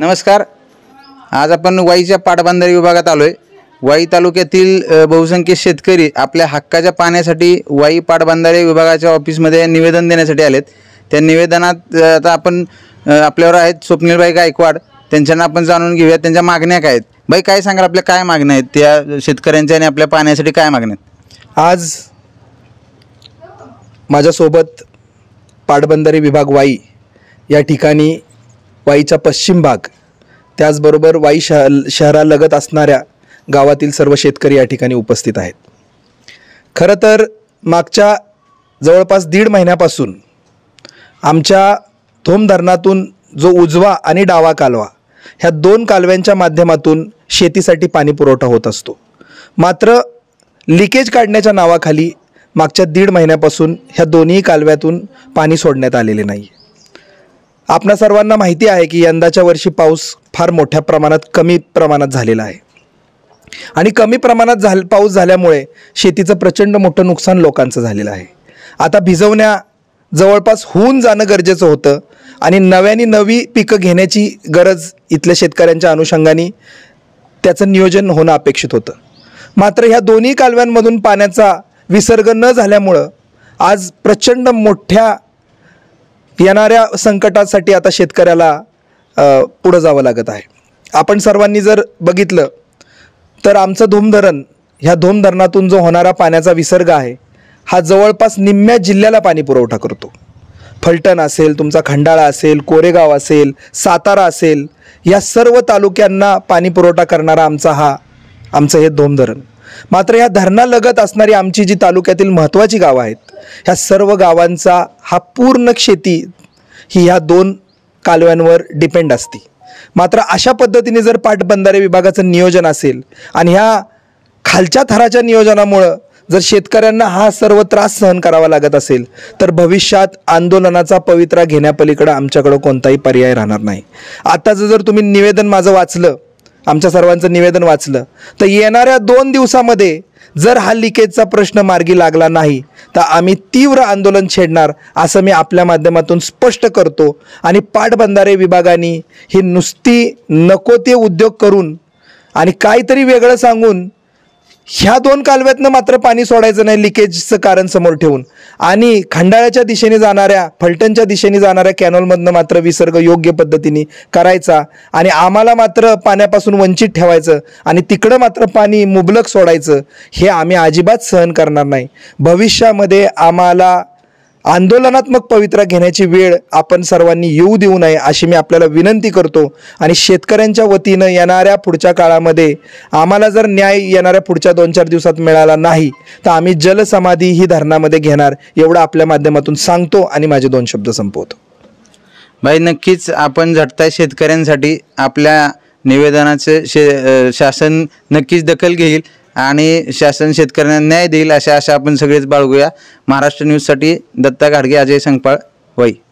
नमस्कार आज आपण वाईच्या पाटबंधारे विभागात आलो आहे वाई तालुक्यातील बहुसंख्य शेतकरी आपल्या हक्काच्या पाण्यासाठी वाई पाटबंधारे विभागाच्या ऑफिसमध्ये निवेदन देण्यासाठी आलेत त्या निवेदनात आता आपण आपल्यावर आहेत स्वप्नीलबाई गायकवाड त्यांच्यांना आपण जाणून घेऊया त्यांच्या मागण्या काय आहेत बाई काय सांगाल आपल्या काय मागण्या आहेत त्या शेतकऱ्यांच्या आणि आपल्या पाण्यासाठी काय मागण्या आहेत आज माझ्यासोबत पाटबंधारे विभाग वाई या ठिकाणी वाईचा पश्चिम भाग त्याचबरोबर वाई शह शहरालगत असणाऱ्या गावातील सर्व शेतकरी या ठिकाणी उपस्थित आहेत खरं तर मागच्या जवळपास दीड महिन्यापासून आमच्या थोम धरणातून जो उजवा आणि डावा कालवा ह्या दोन कालव्यांच्या माध्यमातून शेतीसाठी पाणी पुरवठा होत असतो मात्र लिकेज काढण्याच्या नावाखाली मागच्या दीड महिन्यापासून ह्या दोन्ही कालव्यातून पाणी सोडण्यात आलेले नाही आपणा सर्वांना माहिती आहे की यंदाच्या वर्षी पाऊस फार मोठ्या प्रमाणात कमी प्रमाणात झालेला आहे आणि कमी प्रमाणात झाल पाऊस झाल्यामुळे शेतीचं प्रचंड मोठं नुकसान लोकांचं झालेलं आहे आता भिजवण्या जवळपास होऊन जाणं गरजेचं होतं आणि नव्याने नवी पिकं घेण्याची गरज इथल्या शेतकऱ्यांच्या अनुषंगाने त्याचं नियोजन होणं अपेक्षित होतं मात्र ह्या दोन्ही कालव्यांमधून पाण्याचा विसर्ग न झाल्यामुळं आज प्रचंड मोठ्या येणाऱ्या संकटासाठी आता शेतकऱ्याला पुढं जावं लागत आहे आपण सर्वांनी जर बघितलं तर आमचं धूमधरण ह्या धरणातून जो होणारा पाण्याचा विसर्ग आहे हा जवळपास निम्म्या जिल्ह्याला पाणी पुरवठा करतो फलटण असेल तुमचा खंडाळा असेल कोरेगाव असेल सातारा असेल या सर्व तालुक्यांना पाणी पुरवठा करणारा आमचा हा आमचं हे धूमधरण मात्र ह्या धरणालगत असणारी आमची जी तालुक्यातील महत्त्वाची गावं आहेत ह्या सर्व गावांचा हा पूर्ण शेती ही ह्या दोन कालव्यांवर डिपेंड असते मात्र अशा पद्धतीने जर पाटबंधारे विभागाचं नियोजन असेल आणि ह्या खालच्या थराच्या नियोजनामुळं जर शेतकऱ्यांना हा सर्व त्रास सहन करावा लागत असेल तर भविष्यात आंदोलनाचा पवित्रा घेण्यापलीकडं आमच्याकडं कोणताही पर्याय राहणार नाही आताचं जर तुम्ही निवेदन माझं वाचलं आमच्या सर्वांचं निवेदन वाचलं तर येणाऱ्या दोन दिवसामध्ये जर हा लिकेजचा प्रश्न मार्गी लागला नाही तर आम्ही तीव्र आंदोलन छेडणार असं मी आपल्या माध्यमातून स्पष्ट करतो आणि पाटबंधारे विभागाने ही नुसती नको ते उद्योग करून आणि काहीतरी वेगळं सांगून ह्या दोन कालव्यातनं मात्र पाणी सोडायचं नाही लिकेजचं कारण समोर ठेवून आणि खंडाळ्याच्या दिशेने जाणाऱ्या फलटणच्या दिशेने जाणाऱ्या कॅनॉलमधनं मात्र विसर्ग योग्य पद्धतीने करायचा आणि आम्हाला मात्र पाण्यापासून वंचित ठेवायचं आणि तिकडं मात्र पाणी मुबलक सोडायचं हे आम्ही अजिबात सहन करणार नाही भविष्यामध्ये आम्हाला आंदोलनात्मक पवित्रा घेण्याची वेळ आपण सर्वांनी येऊ देऊ नये अशी मी आपल्याला विनंती करतो आणि शेतकऱ्यांच्या वतीनं येणाऱ्या पुढच्या काळामध्ये आम्हाला जर न्याय येणाऱ्या पुढच्या दोन चार दिवसात मिळाला नाही तर आम्ही जलसमाधी ही धरणामध्ये घेणार एवढं आपल्या माध्यमातून सांगतो आणि माझे दोन शब्द संपवतो भाई नक्कीच आपण झटताय शेतकऱ्यांसाठी आपल्या निवेदनाचे शे शासन नक्कीच दखल घेईल आणि शासन शेतकऱ्यांना न्याय देईल अशा आशा आपण सगळेच बाळगूया महाराष्ट्र न्यूजसाठी दत्ता घाडगे अजय संगपाळ वै